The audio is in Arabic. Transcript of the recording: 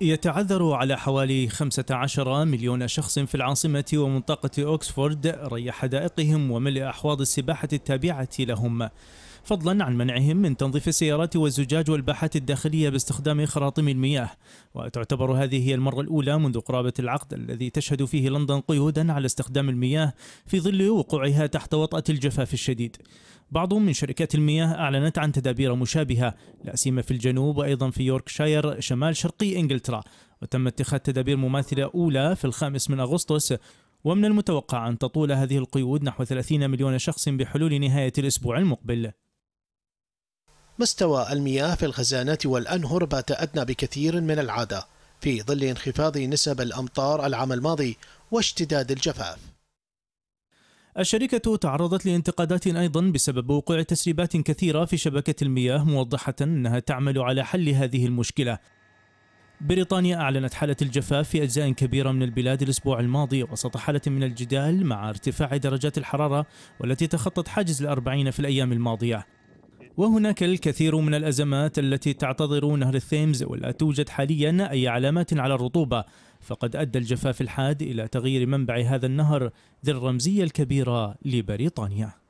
يتعذر على حوالي 15 مليون شخص في العاصمة ومنطقة أوكسفورد ري حدائقهم وملء أحواض السباحة التابعة لهم فضلا عن منعهم من تنظيف السيارات والزجاج والباحات الداخلية باستخدام خراطيم المياه وتعتبر هذه هي المرة الأولى منذ قرابة العقد الذي تشهد فيه لندن قيودا على استخدام المياه في ظل وقوعها تحت وطأة الجفاف الشديد بعض من شركات المياه أعلنت عن تدابير مشابهة لا سيما في الجنوب وأيضا في يوركشاير شمال شرقي إنجلترا وتم اتخاذ تدابير مماثلة أولى في الخامس من أغسطس ومن المتوقع أن تطول هذه القيود نحو 30 مليون شخص بحلول نهاية الأسبوع المقبل مستوى المياه في الخزانات والأنهر بات أدنى بكثير من العادة في ظل انخفاض نسب الأمطار العام الماضي واشتداد الجفاف الشركة تعرضت لانتقادات أيضا بسبب وقوع تسريبات كثيرة في شبكة المياه موضحة أنها تعمل على حل هذه المشكلة بريطانيا أعلنت حالة الجفاف في أجزاء كبيرة من البلاد الأسبوع الماضي وسط حالة من الجدال مع ارتفاع درجات الحرارة والتي تخطت حاجز الأربعين في الأيام الماضية وهناك الكثير من الأزمات التي تعتذر نهر الثيمز ولا توجد حاليا أي علامات على الرطوبة فقد أدى الجفاف الحاد إلى تغيير منبع هذا النهر ذي الرمزية الكبيرة لبريطانيا